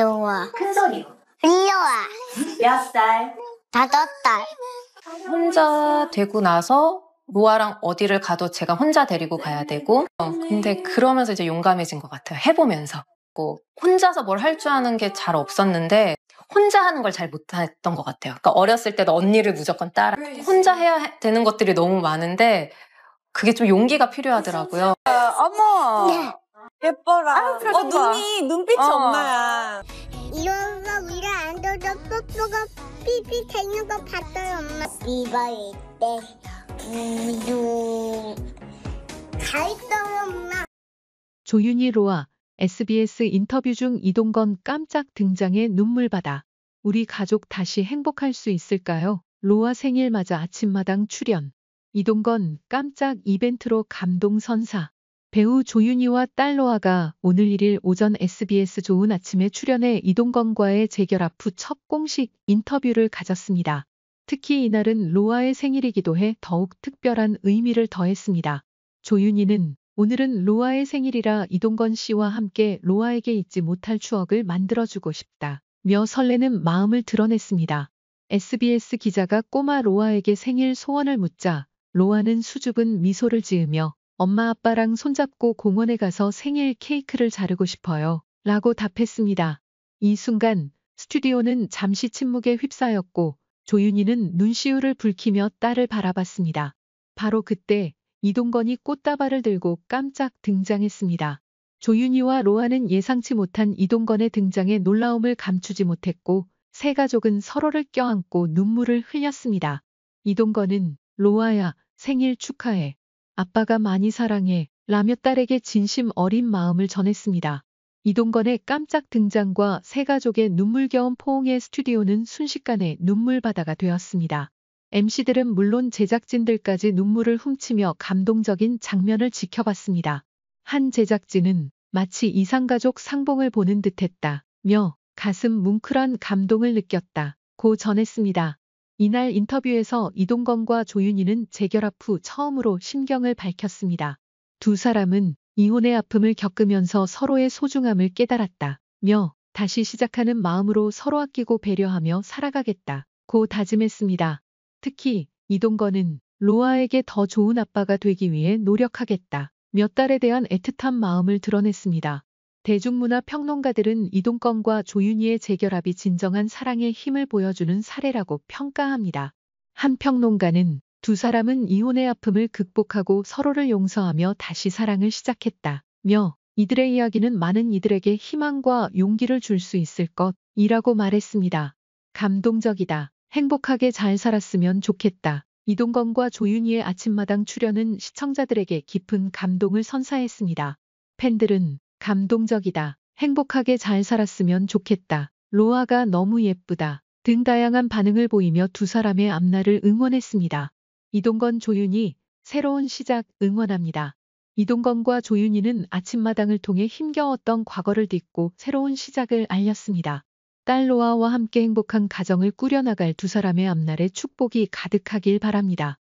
귀여워. 큰 소리로. 귀여워. 몇 살? 다섯 살. 혼자 되고 나서 로아랑 어디를 가도 제가 혼자 데리고 가야 되고 어, 근데 그러면서 이제 용감해진 것 같아요 해보면서 뭐 혼자서 뭘 할 줄 아는 게 잘 없었는데 혼자 하는 걸 잘 못했던 것 같아요 그러니까 어렸을 때도 언니를 무조건 따라 혼자 해야 되는 것들이 너무 많은데 그게 좀 용기가 필요하더라고요 어머 네. 예뻐라 어, 눈이 눈빛이 어. 엄마야 이모가 위로 안 둬서 뽀뽀가 삐삐 되는 거 봤어요 엄마 이거일 때 구독 가있 엄마 조윤희 로아 SBS 인터뷰 중 이동건 깜짝 등장에 눈물바다. 우리 가족 다시 행복할 수 있을까요? 로아 생일 맞아 아침마당 출연. 이동건 깜짝 이벤트로 감동 선사. 배우 조윤희와 딸 로아가 오늘 1일 오전 SBS 좋은 아침에 출연해 이동건과의 재결 앞후 첫 공식 인터뷰를 가졌습니다. 특히 이날은 로아의 생일이기도 해 더욱 특별한 의미를 더했습니다. 조윤희는 오늘은 로아의 생일이라 이동건 씨와 함께 로아에게 잊지 못할 추억을 만들어주고 싶다. 며 설레는 마음을 드러냈습니다. SBS 기자가 꼬마 로아에게 생일 소원을 묻자 로아는 수줍은 미소를 지으며 엄마 아빠랑 손잡고 공원에 가서 생일 케이크를 자르고 싶어요. 라고 답했습니다. 이 순간 스튜디오는 잠시 침묵에 휩싸였고 조윤희는 눈시울을 붉히며 딸을 바라봤습니다. 바로 그때 이동건이 꽃다발을 들고 깜짝 등장했습니다. 조윤희와 로아는 예상치 못한 이동건의 등장에 놀라움을 감추지 못했고 세 가족은 서로를 껴안고 눈물을 흘렸습니다. 이동건은 로아야 생일 축하해 아빠가 많이 사랑해 라며 딸에게 진심 어린 마음을 전했습니다. 이동건의 깜짝 등장과 세 가족의 눈물겨운 포옹의 스튜디오는 순식간에 눈물바다가 되었습니다. MC들은 물론 제작진들까지 눈물을 훔치며 감동적인 장면을 지켜봤습니다. 한 제작진은 마치 이상가족 상봉을 보는 듯했다. 며 가슴 뭉클한 감동을 느꼈다. 고 전했습니다. 이날 인터뷰에서 이동건과 조윤희는 재결합 후 처음으로 심경을 밝혔습니다. 두 사람은 이혼의 아픔을 겪으면서 서로의 소중함을 깨달았다며 다시 시작하는 마음으로 서로 아끼고 배려하며 살아가겠다. 고 다짐했습니다. 특히 이동건은 로아에게 더 좋은 아빠가 되기 위해 노력하겠다. 몇 달에 대한 애틋한 마음을 드러냈습니다. 대중문화 평론가들은 이동건과 조윤희의 재결합이 진정한 사랑의 힘을 보여주는 사례라고 평가합니다. 한 평론가는 두 사람은 이혼의 아픔을 극복하고 서로를 용서하며 다시 사랑을 시작했다. 며 이들의 이야기는 많은 이들에게 희망과 용기를 줄 수 있을 것이라고 말했습니다. 감동적이다. 행복하게 잘 살았으면 좋겠다. 이동건과 조윤희의 아침마당 출연은 시청자들에게 깊은 감동을 선사했습니다. 팬들은 감동적이다. 행복하게 잘 살았으면 좋겠다. 로아가 너무 예쁘다. 등 다양한 반응을 보이며 두 사람의 앞날을 응원했습니다. 이동건 조윤희 새로운 시작 응원합니다. 이동건과 조윤희는 아침마당을 통해 힘겨웠던 과거를 딛고 새로운 시작을 알렸습니다. 딸 로아와 함께 행복한 가정을 꾸려나갈 두 사람의 앞날에 축복이 가득하길 바랍니다.